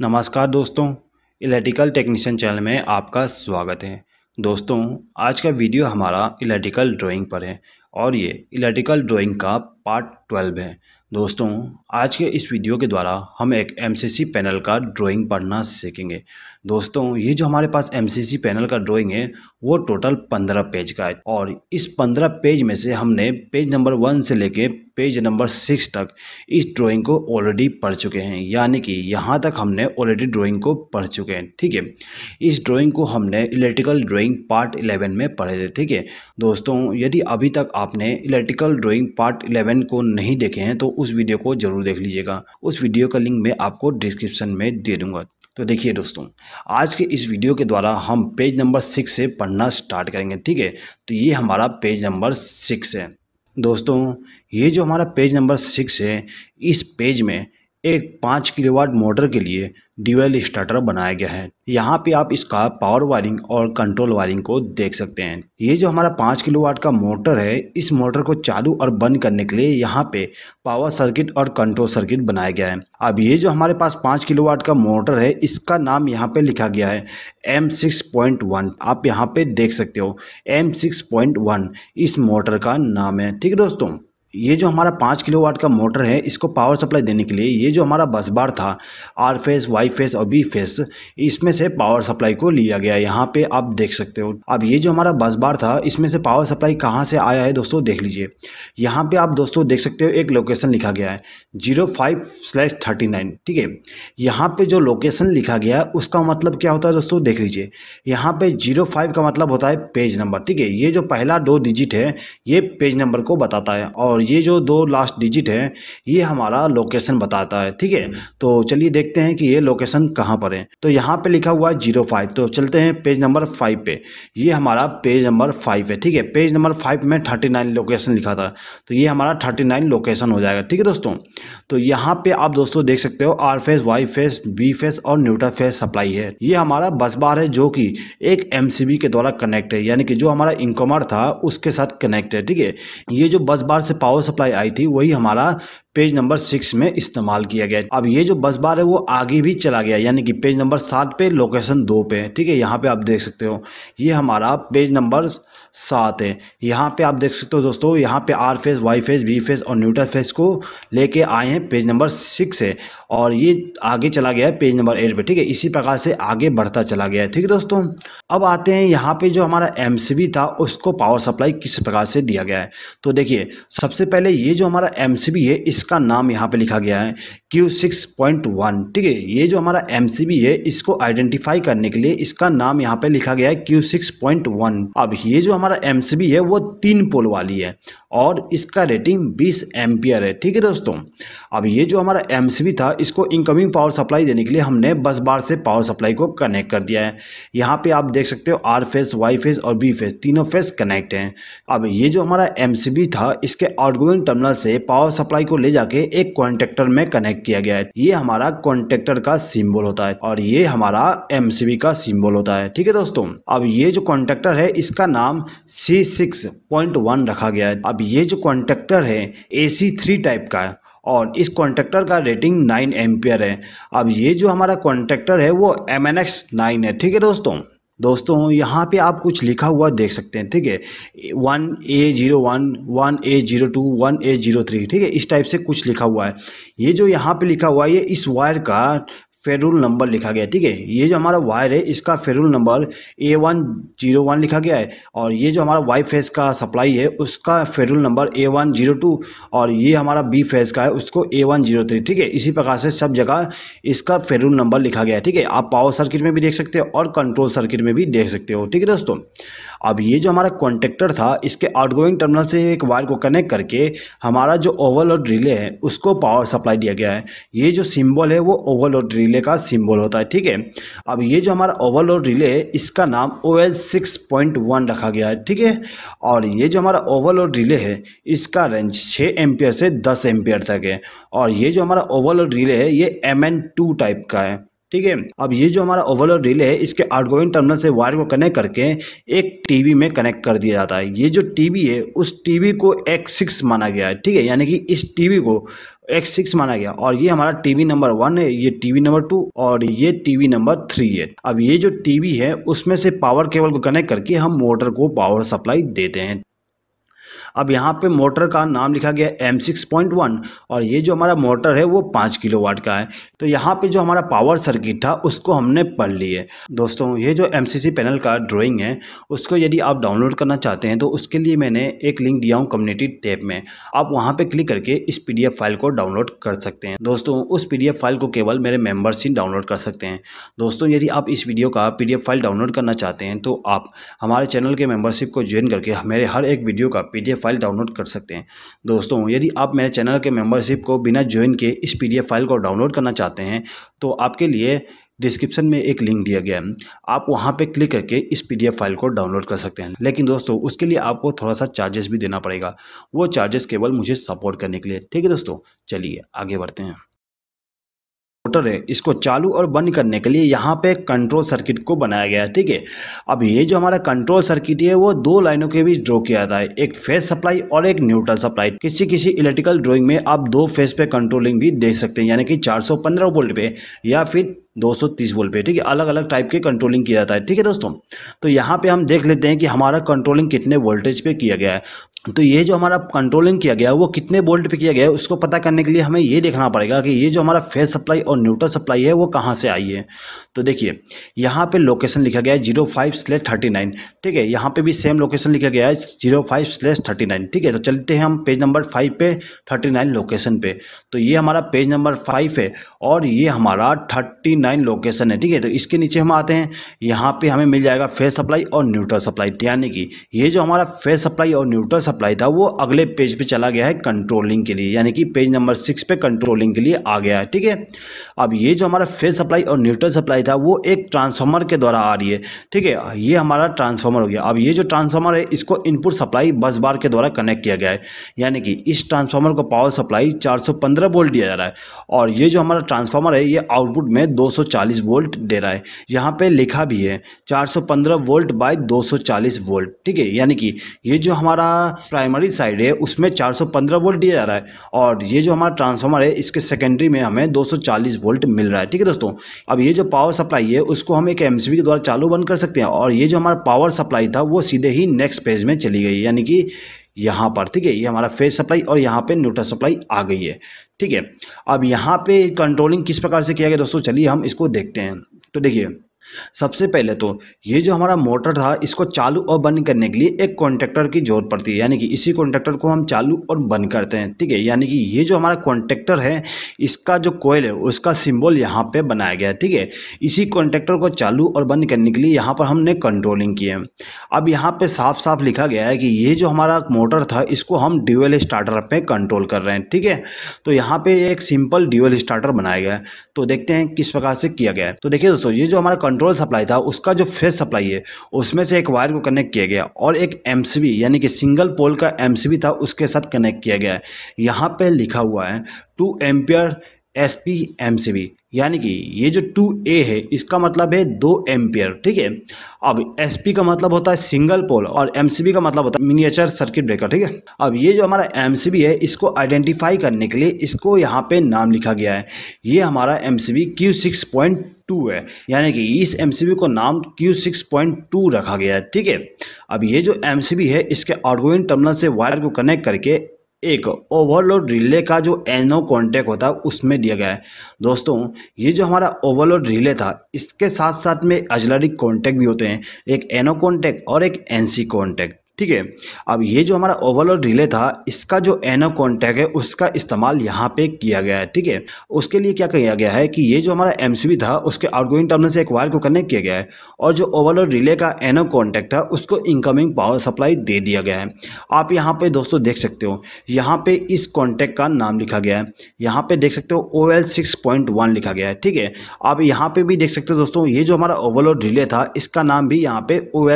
नमस्कार दोस्तों electrical technician channel में आपका स्वागत है दोस्तों आज का वीडियो हमारा इलेक्ट्रिकल ड्राइंग पर है और ये इलेक्ट्रिकल ड्राइंग का पार्ट ट्वेल्व है दोस्तों आज के इस वीडियो के द्वारा हम एक एमसीसी पैनल का ड्राइंग पढ़ना सीखेंगे दोस्तों ये जो हमारे पास एमसीसी पैनल का ड्राइंग है वो टोटल पंद्रह पेज का है और इस पंद्रह पेज में से हमने पेज नंबर वन से लेके पेज नंबर सिक्स तक इस ड्राइंग को ऑलरेडी पढ़ चुके हैं यानी कि यहाँ तक हमने ऑलरेडी ड्राइंग को पढ़ चुके हैं ठीक है इस ड्राइंग को हमने इलेक्ट्रिकल ड्राइंग पार्ट इलेवन में पढ़े थे ठीक है दोस्तों यदि अभी तक आपने इलेक्ट्रिकल ड्राइंग पार्ट 11 को नहीं देखे हैं तो उस वीडियो को ज़रूर देख लीजिएगा उस वीडियो का लिंक मैं आपको डिस्क्रिप्शन में दे दूंगा तो देखिए दोस्तों आज के इस वीडियो के द्वारा हम पेज नंबर सिक्स से पढ़ना स्टार्ट करेंगे ठीक है तो ये हमारा पेज नंबर सिक्स है दोस्तों ये जो हमारा पेज नंबर सिक्स है इस पेज में एक पाँच किलोवाट मोटर के लिए ड्यूएल स्टार्टर बनाया गया है यहाँ पे आप इसका पावर वायरिंग और कंट्रोल वायरिंग को देख सकते हैं ये जो हमारा पाँच किलोवाट का मोटर है इस मोटर को चालू और बंद करने के लिए यहाँ पे पावर सर्किट और कंट्रोल सर्किट बनाया गया है अब ये जो हमारे पास पाँच वाट का मोटर है इसका नाम यहाँ पे लिखा गया है एम सिक्स पॉइंट वन आप यहाँ पे देख सकते हो एम सिक्स पॉइंट वन इस मोटर का नाम है ठीक है दोस्तों ये जो हमारा पाँच किलो वाट का मोटर है इसको पावर सप्लाई देने के लिए ये जो हमारा बस बार था आर फेस वाई फेस और बी फेस इसमें से पावर सप्लाई को लिया गया यहाँ पे आप देख सकते हो अब ये जो हमारा बस बार था इसमें से पावर सप्लाई कहाँ से आया है दोस्तों देख लीजिए यहाँ पे आप दोस्तों देख सकते हो एक लोकेशन लिखा गया है जीरो फाइव थर्टी नाइन ठीक है यहाँ पे जो लोकेशन लिखा गया है उसका मतलब क्या होता है दोस्तों देख लीजिए यहाँ पे जीरो फाइव का मतलब होता है पेज नंबर ठीक है ये जो पहला दो डिजिट है ये पेज नंबर को बताता है और ये जो दो लास्ट डिजिट है ये हमारा लोकेशन बताता है ठीक है तो चलिए देखते हैं कि ये लोकेशन कहाँ पर है तो यहाँ पे लिखा हुआ है जीरो फाइव तो चलते हैं पेज नंबर फाइव पे ये हमारा पेज नंबर फाइव है ठीक है पेज नंबर फाइव में थर्टी नाइन लोकेशन लिखा था तो ये हमारा थर्टी नाइन लोकेशन हो जाएगा ठीक है दोस्तों तो यहाँ पे आप दोस्तों देख सकते हो R phase Y phase B phase और न्यूट्रा फेस सप्लाई है ये हमारा बस बार है जो कि एक एम के द्वारा कनेक्ट है यानी कि जो हमारा इनकमर था उसके साथ कनेक्ट है ठीक है ये जो बस बार से पावर सप्लाई आई थी वही हमारा पेज नंबर सिक्स में इस्तेमाल किया गया अब ये जो बस बार है वो आगे भी चला गया यानी कि पेज नंबर सात पे लोकेशन दो पे ठीक है यहाँ पे आप देख सकते हो ये हमारा पेज नंबर सात है यहाँ पे आप देख सकते हो दोस्तों यहाँ पे R phase Y phase B phase और न्यूट्रल फेज को लेके आए हैं पेज नंबर सिक्स है और ये आगे चला गया है पेज नंबर एट पे ठीक है इसी प्रकार से आगे बढ़ता चला गया है ठीक है दोस्तों अब आते हैं यहाँ पे जो हमारा एम था उसको पावर सप्लाई किस प्रकार से दिया गया है तो देखिए सबसे पहले ये जो हमारा एम है इसका नाम यहाँ पर लिखा गया है क्यू सिक्स पॉइंट वन ठीक है ये जो हमारा एम है इसको आइडेंटिफाई करने के लिए इसका नाम यहाँ पर लिखा गया है क्यू सिक्स पॉइंट वन अब ये जो हमारा एम है वो तीन पोल वाली है और इसका रेटिंग 20 एम्पियर है ठीक है दोस्तों अब ये जो हमारा एम था इसको इनकमिंग पावर सप्लाई देने के लिए हमने बस बार से पावर सप्लाई को कनेक्ट कर दिया है यहाँ पे आप देख सकते हो आर फेस वाई फेस और बी फेस तीनों फेस कनेक्ट हैं अब ये जो हमारा एम था इसके आउटगोइंग टर्मिनल से पावर सप्लाई को ले जाके एक कॉन्ट्रेक्टर में कनेक्ट किया गया है ये हमारा कॉन्ट्रेक्टर का सिम्बल होता है और ये हमारा एम का सिम्बल होता है ठीक है दोस्तों अब ये जो कॉन्ट्रेक्टर है इसका नाम सी रखा गया है अब अब ये जो कॉन्ट्रेक्टर है ए सी थ्री टाइप का है और इस कॉन्ट्रेक्टर का रेटिंग नाइन एम्पियर है अब ये जो हमारा कॉन्ट्रेक्टर है वो एम एन एक्स नाइन है ठीक है दोस्तों दोस्तों यहाँ पे आप कुछ लिखा हुआ देख सकते हैं ठीक है one A zero one one A zero two one A zero three ठीक है इस टाइप से कुछ लिखा हुआ है ये जो यहाँ पे लिखा हुआ है ये इस वायर का फेरूल नंबर लिखा गया है ठीक है ये जो हमारा वायर है इसका ferrule number A one zero one लिखा गया है और ये जो हमारा वाई फेज का सप्लाई है उसका ferrule number A one zero two और ये हमारा बी फेज का है उसको ए वन जीरो थ्री ठीक है इसी प्रकार से सब जगह इसका फेरूल नंबर लिखा गया है ठीक है आप पावर सर्किट में भी देख सकते हो और कंट्रोल सर्किट में भी देख सकते हो ठीक है दोस्तों अब ये जो हमारा कॉन्टेक्टर था इसके आउटगोइंग टर्मिनल से एक वायर को कनेक्ट करके हमारा जो ओवरलोड रिले है उसको पावर सप्लाई दिया गया है ये जो सिम्बॉल है वो ओवरलोड रिले का सिम्बॉल होता है ठीक है अब ये जो हमारा ओवरलोड रिले है इसका नाम O L six point one रखा गया है ठीक है और ये जो हमारा ओवरलोड रिले है इसका रेंज छः एम्पियर से दस एम्पियर तक है और ये जो हमारा ओवरलोड रिले है ये एम एन टू टाइप का है ठीक है अब ये जो हमारा ओवरलोड रिले है इसके आउटगोइंग टर्मिनल से वायर को कनेक्ट करके एक टीवी में कनेक्ट कर दिया जाता है ये जो टीवी है उस टीवी को एक्स सिक्स माना गया है ठीक है यानी कि इस टीवी को एक्स सिक्स माना गया और ये हमारा टीवी नंबर वन है ये टीवी नंबर टू और ये टीवी नंबर थ्री है अब ये जो टीवी है उसमें से पावर केबल को कनेक्ट करके हम मोटर को पावर सप्लाई देते हैं अब यहाँ पे मोटर का नाम लिखा गया एम सिक्स पॉइंट वन और ये जो हमारा मोटर है वो पाँच किलो वाट का है तो यहाँ पे जो हमारा पावर सर्किट था उसको हमने पढ़ लिए है दोस्तों ये जो एम पैनल का ड्राइंग है उसको यदि आप डाउनलोड करना चाहते हैं तो उसके लिए मैंने एक लिंक दिया हूँ कम्युनिटी टैब में आप वहाँ पर क्लिक करके इस पी फाइल को डाउनलोड कर सकते हैं दोस्तों उस पी फाइल को केवल मेरे मेम्बर्स ही डाउनलोड कर सकते हैं दोस्तों यदि आप इस वीडियो का पी फाइल डाउनलोड करना चाहते हैं तो आप हमारे चैनल के मेम्बरशिप को ज्वाइन करके मेरे हर एक वीडियो का पी फाइल फाइल डाउनलोड कर सकते हैं दोस्तों यदि आप मेरे चैनल के मेंबरशिप को बिना ज्वाइन के इस पीडीएफ फाइल को डाउनलोड करना चाहते हैं तो आपके लिए डिस्क्रिप्शन में एक लिंक दिया गया है आप वहां पे क्लिक करके इस पीडीएफ फाइल को डाउनलोड कर सकते हैं लेकिन दोस्तों उसके लिए आपको थोड़ा सा चार्जेस भी देना पड़ेगा वो चार्जेस केवल मुझे सपोर्ट करने के लिए ठीक है दोस्तों चलिए आगे बढ़ते हैं मोटर है इसको चालू और बंद करने के लिए यहाँ पे कंट्रोल सर्किट को बनाया गया है ठीक है अब ये जो हमारा कंट्रोल सर्किट है वो दो लाइनों के बीच ड्रॉ किया जाता है एक फेज सप्लाई और एक न्यूट्रल सप्लाई किसी किसी इलेक्ट्रिकल ड्रॉइंग में आप दो फेज पे कंट्रोलिंग भी देख सकते हैं यानी कि चार वोल्ट पे या फिर 230 वोल्ट पे ठीक है अलग अलग टाइप के कंट्रोलिंग किया जाता है ठीक है दोस्तों तो यहाँ पे हम देख लेते हैं कि हमारा कंट्रोलिंग कितने वोल्टेज पे किया गया है तो ये जो हमारा कंट्रोलिंग किया गया है वो कितने बोल्ट पे किया गया है उसको पता करने के लिए हमें ये देखना पड़ेगा कि ये जो हमारा फेज सप्लाई और न्यूट्रल सप्लाई है वो कहाँ से आई है तो देखिए यहाँ पे लोकेशन लिखा गया है zero five slash thirty nine ठीक है यहाँ पे भी सेम लोकेशन लिखा गया है zero five slash thirty nine ठीक है तो चलते हैं हम पेज नंबर फाइव पे थर्टी नाइन लोकेशन पे तो ये हमारा पेज नंबर फाइव है और ये हमारा थर्टी नाइन लोकेशन है ठीक है तो इसके नीचे हम आते हैं यहाँ पर हमें मिल जाएगा फेस सप्लाई और न्यूट्रल सप्लाई यानी कि ये जो हमारा फेस सप्लाई और न्यूट्रल सप्लाई था वो अगले पेज पे चला गया है कंट्रोलिंग के लिए यानी कि पेज नंबर सिक्स पे कंट्रोलिंग के लिए आ गया है ठीक है अब ये जो हमारा फेज सप्लाई और न्यूट्रल सप्लाई था वो एक ट्रांसफार्मर के द्वारा आ रही है ठीक है ये हमारा ट्रांसफार्मर हो गया अब ये जो ट्रांसफार्मर है इसको इनपुट सप्लाई बस बार के द्वारा कनेक्ट किया गया है यानी कि इस ट्रांसफार्मर को पावर सप्लाई चार वोल्ट दिया जा रहा है और ये जो हमारा ट्रांसफार्मर है ये आउटपुट में दो वोल्ट दे रहा है यहाँ पर लिखा भी है चार वोल्ट बाय दो वोल्ट ठीक है यानी कि ये जो हमारा प्राइमरी साइड है उसमें 415 वोल्ट दिया जा रहा है और ये जो हमारा ट्रांसफार्मर है इसके सेकेंडरी में हमें 240 वोल्ट मिल रहा है ठीक है दोस्तों अब ये जो पावर सप्लाई है उसको हम एक एम के द्वारा चालू बंद कर सकते हैं और ये जो हमारा पावर सप्लाई था वो सीधे ही नेक्स्ट पेज में चली गई यानी कि यहाँ पर ठीक है ये हमारा फेज सप्लाई और यहाँ पर न्यूट्रल सप्लाई आ गई है ठीक है अब यहाँ पर कंट्रोलिंग किस प्रकार से किया गया दोस्तों चलिए हम इसको देखते हैं तो देखिए सबसे पहले तो ये जो हमारा मोटर था इसको चालू और बंद करने के लिए एक कॉन्ट्रेक्टर की ज़रूरत पड़ती है यानी कि इसी कॉन्ट्रैक्टर को हम चालू और बंद करते हैं ठीक है यानी कि ये जो हमारा कॉन्ट्रैक्टर है इसका जो कोयल है उसका सिंबल यहाँ पे बनाया गया है ठीक है इसी कॉन्ट्रेक्टर को चालू और बंद करने के लिए यहाँ पर हमने कंट्रोलिंग की है अब यहाँ पर साफ साफ लिखा गया है कि ये जो हमारा मोटर था इसको हम ड्यूएल स्टार्टर पर कंट्रोल कर रहे हैं ठीक है तो यहाँ पर एक सिंपल ड्यूएल स्टार्टर बनाया गया है तो देखते हैं किस प्रकार से किया गया है तो देखिए दोस्तों ये जो हमारा कंट्रोल सप्लाई था उसका जो फेस सप्लाई है उसमें से एक वायर को कनेक्ट किया गया और एक एम यानी कि सिंगल पोल का एम था उसके साथ कनेक्ट किया गया है यहाँ पर लिखा हुआ है two ampere S P M C B यानी कि ये जो टू ए है इसका मतलब है दो एम्पियर ठीक है अब पी का मतलब होता है सिंगल पोल और बी का मतलब होता है मिनिएचर सर्किट ब्रेकर ठीक है अब ये जो हमारा बी है इसको आइडेंटिफाई करने के लिए इसको यहाँ पे नाम लिखा गया है ये हमारा B Q six point two है यानी कि इस एम को नाम क्यू सिक्स पॉइंट टू रखा गया है ठीक है अब ये जो एम है इसके आउटगोइंग टर्मिनल से वायर को कनेक्ट करके एक ओवरलोड रिले का जो एनो कॉन्टैक्ट होता है उसमें दिया गया है दोस्तों ये जो हमारा ओवरलोड रिले था इसके साथ साथ में अजलरी कॉन्टैक्ट भी होते हैं एक एनो कॉन्टैक्ट और एक एनसी कॉन्टैक्ट ठीक है अब ये जो हमारा ओवरलोड रिले था इसका जो एनो कॉन्टैक्ट है उसका इस्तेमाल यहाँ पे किया गया है ठीक है उसके लिए क्या किया गया है कि ये जो हमारा एम था उसके आउटगोइंग टर्मिनल से एक वायर को कनेक्ट किया गया है और जो ओवरऑल रिले का एनो कॉन्टैक्ट था उसको इनकमिंग पावर सप्लाई दे दिया गया है आप यहाँ पर दोस्तों देख सकते हो यहाँ पर इस कॉन्टैक्ट का नाम लिखा गया है यहाँ पर देख सकते हो ओ लिखा गया है ठीक है आप यहाँ पर भी देख सकते हो दोस्तों ये जो हमारा ओवरलोड रिले था इसका नाम भी यहाँ पे ओ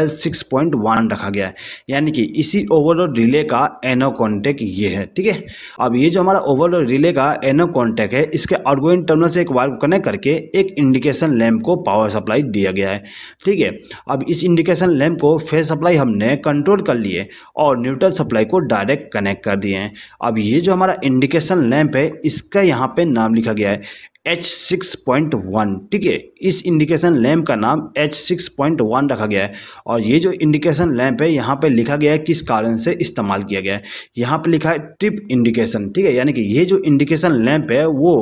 रखा गया है यानी कि इसी ओवरलोड रिले का एनो कॉन्टेक्ट ये है ठीक है अब ये जो हमारा ओवरलोड रिले का एनो कॉन्टेक्ट है इसके आउटगोइंग टर्मिनल से एक वायर को कनेक्ट करके एक इंडिकेशन लैम्प को पावर सप्लाई दिया गया है ठीक है अब इस इंडिकेशन लैम्प को फेस सप्लाई हमने कंट्रोल कर लिए और न्यूट्रल सप्लाई को डायरेक्ट कनेक्ट कर दिए हैं अब ये जो हमारा इंडिकेशन लैम्प है इसका यहाँ पर नाम लिखा गया है एच सिक्स पॉइंट वन ठीक है इस इंडिकेशन लैम्प का नाम एच सिक्स पॉइंट वन रखा गया है और ये जो इंडिकेशन लैम्प है यहाँ पे लिखा गया है किस कारण से इस्तेमाल किया गया है यहाँ पे लिखा है ट्रिप इंडिकेशन ठीक है यानी कि ये जो इंडिकेशन लैम्प है वो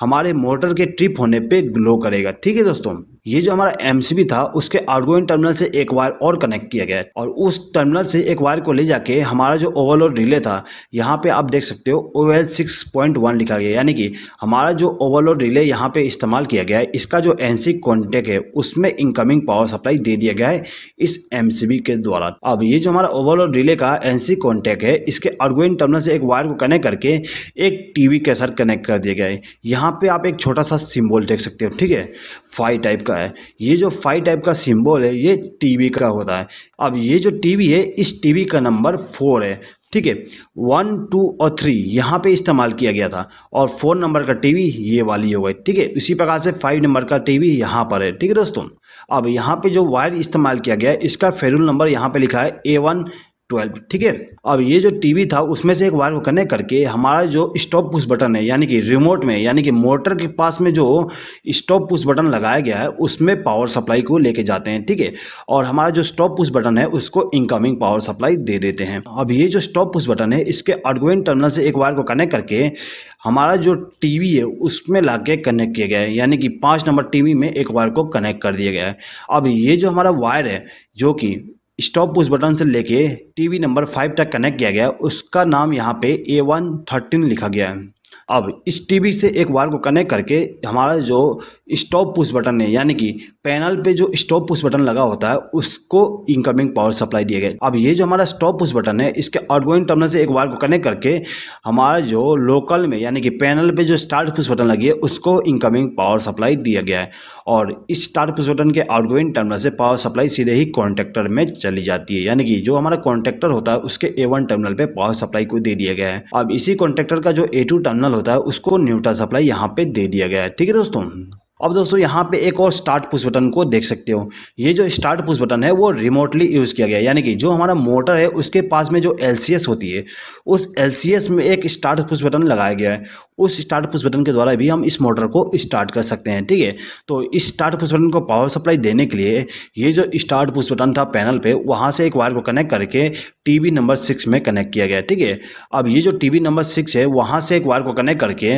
हमारे मोटर के ट्रिप होने पर ग्लो करेगा ठीक है दोस्तों ये जो हमारा एम था उसके आउटगोइंग टर्मिनल से एक वायर और कनेक्ट किया गया है और उस टर्मिनल से एक वायर को ले जाके हमारा जो ओवरलोड रिले था यहाँ पे आप देख सकते हो O L six point one लिखा गया यानी कि हमारा जो ओवरलोड रिले यहाँ पे इस्तेमाल किया गया है इसका जो एन सी कॉन्टेक्ट है उसमें इनकमिंग पावर सप्लाई दे दिया गया है इस एम के द्वारा अब ये जो हमारा ओवरलोड रिले का एन सी है इसके आउटगोइंग टर्मिनल से एक वायर को कनेक्ट करके एक टी के साथ कनेक्ट कर दिया गया है यहाँ पे आप एक छोटा सा सिम्बॉल देख सकते हो ठीक है फाइव टाइप का है ये जो फाइव टाइप का सिंबल है ये टीवी का होता है अब ये जो टीवी है इस टीवी का नंबर फोर है ठीक है वन टू और थ्री यहाँ पे इस्तेमाल किया गया था और फोर नंबर का टीवी ये वाली हो गई ठीक है इसी प्रकार से फाइव नंबर का टीवी यहाँ पर है ठीक है दोस्तों अब यहाँ पे जो वायर इस्तेमाल किया गया है इसका फेरुल नंबर यहाँ पे लिखा है ए वन ट्वेल्व ठीक है अब ये जो टीवी था उसमें से एक वायर को कनेक्ट करके हमारा जो स्टॉप पुश बटन है यानी कि रिमोट में यानी कि मोटर के पास में जो स्टॉप पुश बटन लगाया गया है उसमें पावर सप्लाई को लेके जाते हैं ठीक है और हमारा जो स्टॉप पुश बटन है उसको इनकमिंग पावर सप्लाई दे देते हैं अब ये जो स्टॉप पुश बटन है इसके अर्गोइन टर्मिनल से एक वायर को कनेक्ट करके हमारा जो टीवी है उसमें ला के कनेक्ट किया गया है यानी कि पाँच नंबर टीवी में एक वायर को कनेक्ट कर दिया गया है अब ये जो हमारा वायर है जो कि स्टॉप पुश बटन से लेके टीवी नंबर फाइव तक कनेक्ट किया गया उसका नाम यहाँ पे ए वन थर्टीन लिखा गया है अब इस टीवी से एक वायर को कनेक्ट करके हमारा जो स्टॉप पुश बटन है यानी कि पैनल पे जो स्टॉप पुश बटन लगा होता है उसको इनकमिंग पावर सप्लाई दिया गया अब ये जो हमारा स्टॉप पुश बटन है इसके आउटगोइंग टर्मिनल से एक वायर को कनेक्ट करके हमारा जो लोकल में यानी कि पैनल पे जो स्टार्ट पुश बटन लगी है उसको इनकमिंग पावर सप्लाई दिया गया है और इस स्टार्ट पुश बटन के आउटगोइंग टर्मिनल से पावर सप्लाई सीधे ही कॉन्ट्रेक्टर में चली जाती है यानी कि जो हमारा कॉन्ट्रेक्टर होता है उसके ए टर्मिनल पर पावर सप्लाई को दे दिया गया है अब इसी कॉन्ट्रेक्टर का जो ए टर्मिनल टर्मिनल होता है उसको न्यूट्रल सप्लाई यहाँ पे दे दिया गया है ठीक है दोस्तों अब दोस्तों यहाँ पे एक और स्टार्ट पुश बटन को देख सकते हो ये जो स्टार्ट पुश बटन है वो रिमोटली यूज़ किया गया यानी कि जो हमारा मोटर है उसके पास में जो एलसीएस होती है उस एलसीएस में एक स्टार्ट पुश बटन लगाया गया है उस स्टार्ट पुश बटन के द्वारा भी हम इस मोटर को स्टार्ट कर सकते हैं ठीक है तो इस स्टार्ट पुश बटन को पावर सप्लाई देने के लिए ये जो स्टार्ट पुश बटन था पैनल पे वहाँ से एक वायर को कनेक्ट करके टीवी नंबर सिक्स में कनेक्ट किया गया ठीक है अब ये जो टीवी नंबर सिक्स है वहाँ से एक वायर को कनेक्ट करके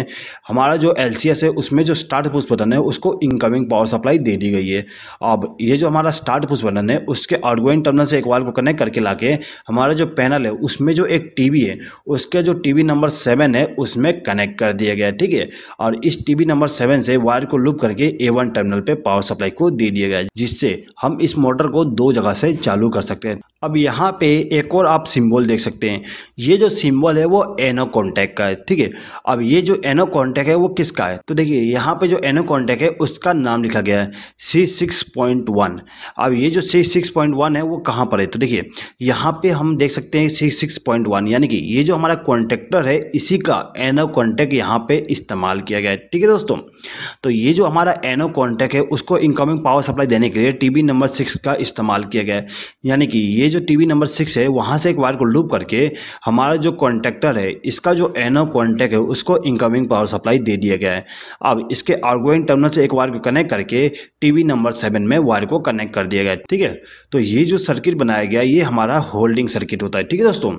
हमारा जो एल है उसमें जो स्टार्ट पुश बटन है उसको इनकमिंग पावर सप्लाई दे दी गई है अब ये जो हमारा स्टार्ट पुश बटन है उसके आउटगोइंग टर्मिनल से एक वायर को कनेक्ट करके ला हमारा जो पैनल है उसमें जो एक टी है उसके जो टी नंबर सेवन है उसमें कनेक्ट कर कर दिया गया ठीक है और इस टीवी नंबर सेवन से वायर को लूप करके ए वन टर्मिनल पे पावर सप्लाई को दे दिया गया जिससे हम इस मोटर को दो जगह से चालू कर सकते हैं अब यहाँ पे एक और आप सिंबल देख सकते हैं ये जो सिंबल है वो एनो कॉन्टैक्ट का है ठीक है अब ये जो एनो कॉन्टैक्ट है वो किसका है तो देखिए यहाँ पे जो एनो कॉन्टैक्ट है उसका नाम लिखा गया है सी सिक्स पॉइंट वन अब ये जो सी सिक्स पॉइंट वन है वो कहाँ पर है तो देखिए यहाँ पे हम देख सकते हैं सी सिक्स पॉइंट वन यानी कि ये जो हमारा कॉन्टैक्टर है इसी का एनो कॉन्टैक्ट यहाँ पर इस्तेमाल किया गया है ठीक है दोस्तों तो ये जो हमारा एनो कॉन्टैक्ट है उसको इनकमिंग पावर सप्लाई देने के लिए टी नंबर सिक्स का इस्तेमाल किया गया है यानी कि ये जो टीवी नंबर सिक्स है वहाँ से एक वायर को लूप करके हमारा जो कॉन्टेक्टर है इसका जो एन ऑफ कॉन्टैक्ट है उसको इनकमिंग पावर सप्लाई दे दिया गया है अब इसके आउटगोइंग टर्मिनल से एक वायर को कनेक्ट करके टीवी नंबर सेवन में वायर को कनेक्ट कर दिया गया ठीक है तो ये जो सर्किट बनाया गया ये हमारा होल्डिंग सर्किट होता है ठीक है दोस्तों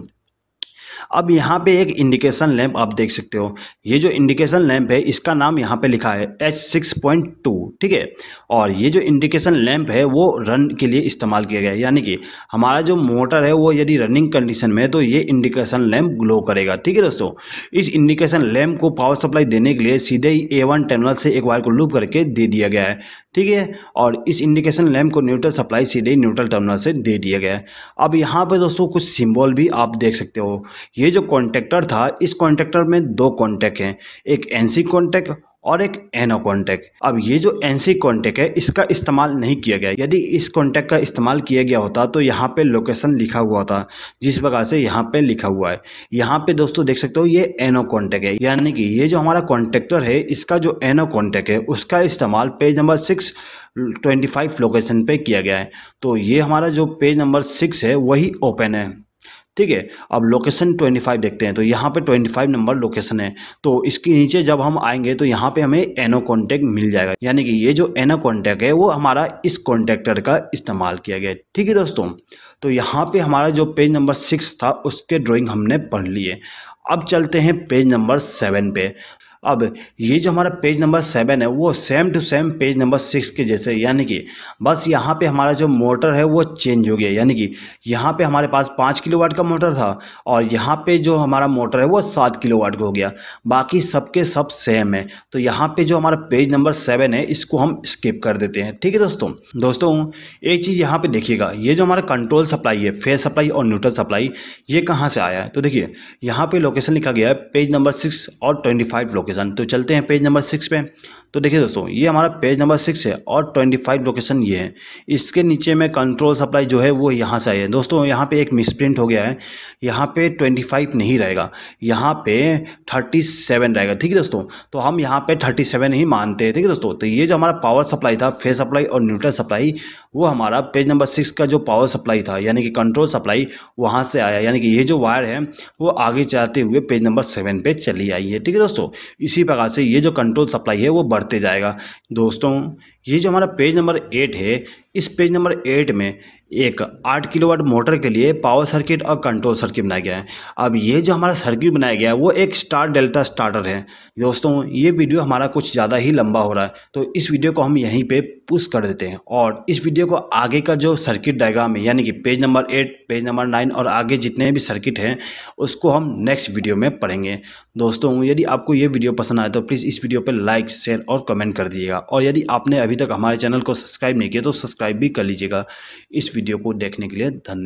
अब यहाँ पे एक इंडिकेशन लैंप आप देख सकते हो ये जो इंडिकेशन लैंप है इसका नाम यहाँ पे लिखा है एच सिक्स पॉइंट टू ठीक है और ये जो इंडिकेशन लैंप है वो रन के लिए इस्तेमाल किया गया है यानी कि हमारा जो मोटर है वो यदि रनिंग कंडीशन में है तो ये इंडिकेशन लैंप ग्लो करेगा ठीक है दोस्तों इस इंडिकेशन लैंप को पावर सप्लाई देने के लिए सीधे ही ए वन टर्मिनल से एक वायर को लूप करके दे दिया गया है ठीक है और इस इंडिकेशन लैम्प को न्यूट्रल सप्लाई सीधे न्यूट्रल टर्मिनल से दे दिया गया है अब यहाँ पर दोस्तों कुछ सिंबल भी आप देख सकते हो ये जो कॉन्टैक्टर था इस कॉन्टैक्टर में दो कॉन्टैक्ट हैं एक एनसी कॉन्टैक्ट और एक एनो कॉन्टैक्ट अब ये जो एन सी कॉन्टैक्ट है इसका इस्तेमाल नहीं किया गया यदि इस कॉन्टैक्ट का इस्तेमाल किया गया होता तो यहाँ पे लोकेशन लिखा हुआ होता जिस प्रकार से यहाँ पे लिखा हुआ है यहाँ पे दोस्तों देख सकते हो ये एनो कॉन्टैक्ट है यानी कि ये जो हमारा कॉन्टेक्टर है इसका जो एनो कॉन्टैक्ट है उसका इस्तेमाल page number six twenty five location पे किया गया है तो ये हमारा जो पेज नंबर सिक्स है वही ओपन है ठीक है अब लोकेशन 25 देखते हैं तो यहाँ पे 25 नंबर लोकेशन है तो इसके नीचे जब हम आएंगे तो यहाँ पे हमें एनो कॉन्टैक्ट मिल जाएगा यानी कि ये जो एनो कॉन्टैक्ट है वो हमारा इस कॉन्टैक्टर का इस्तेमाल किया गया है ठीक है दोस्तों तो यहाँ पे हमारा जो पेज नंबर सिक्स था उसके ड्राइंग हमने पढ़ लिए अब चलते हैं पेज नंबर सेवन पे अब ये जो हमारा पेज नंबर सेवन है वो same to same page number six के जैसे यानी कि बस यहाँ पे हमारा जो मोटर है वो चेंज हो गया यानी कि यहाँ पे हमारे पास पाँच किलो वाट का मोटर था और यहाँ पे जो हमारा मोटर है वो सात किलो वाट का हो गया बाकी सबके सब सेम है तो यहाँ पे जो हमारा पेज नंबर सेवन है इसको हम स्किप कर देते हैं ठीक है दोस्तों दोस्तों एक चीज़ यहाँ पर देखिएगा ये जो हमारा कंट्रोल सप्लाई है फेस सप्लाई और न्यूट्रल सप्लाई ये कहाँ से आया है तो देखिए यहाँ पर लोकेशन लिखा गया है पेज नंबर सिक्स और ट्वेंटी लोकेशन लोकेशन तो चलते हैं पेज नंबर सिक्स पे तो देखिए दोस्तों ये हमारा पेज नंबर सिक्स है और ट्वेंटी फाइव लोकेशन ये है इसके नीचे में कंट्रोल सप्लाई जो है वो यहाँ से आई है दोस्तों यहाँ पे एक मिसप्रिंट हो गया है यहाँ पे ट्वेंटी फाइव नहीं रहेगा यहाँ पे थर्टी सेवन रहेगा ठीक है दोस्तों तो हम यहाँ पे थर्टी सेवन ही मानते हैं ठीक है दोस्तों तो ये जो हमारा पावर सप्लाई था फेस सप्लाई और न्यूट्रल सप्लाई वो हमारा पेज नंबर सिक्स का जो पावर सप्लाई था यानी कि कंट्रोल सप्लाई वहाँ से आया यानी कि ये जो वायर है वो आगे जाते हुए पेज नंबर सेवन पर चली आई है ठीक है दोस्तों इसी प्रकार से ये जो कंट्रोल सप्लाई है वो बढ़ते जाएगा दोस्तों ये जो हमारा पेज नंबर एट है इस पेज नंबर एट में एक आठ किलोवाट मोटर के लिए पावर सर्किट और कंट्रोल सर्किट बनाया गया है अब ये जो हमारा सर्किट बनाया गया है वो एक स्टार डेल्टा स्टार्टर है दोस्तों ये वीडियो हमारा कुछ ज़्यादा ही लंबा हो रहा है तो इस वीडियो को हम यहीं पे पुश कर देते हैं और इस वीडियो को आगे का जो सर्किट डायग्राम है यानी कि page number eight page number nine और आगे जितने भी सर्किट हैं उसको हम नेक्स्ट वीडियो में पढ़ेंगे दोस्तों यदि आपको ये वीडियो पसंद आए तो प्लीज़ इस वीडियो पर लाइक शेयर और कमेंट कर दीजिएगा और यदि आपने अभी तक हमारे चैनल को सब्सक्राइब नहीं किया तो सब्सक्राइब सब्सक्राइब भी कर लीजिएगा इस वीडियो को देखने के लिए धन्यवाद